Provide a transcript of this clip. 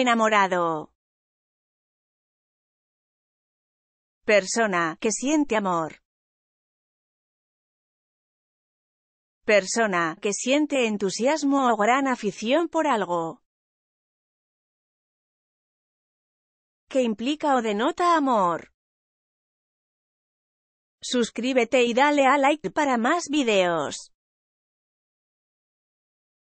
enamorado. Persona que siente amor. Persona que siente entusiasmo o gran afición por algo. Que implica o denota amor. Suscríbete y dale a like para más videos.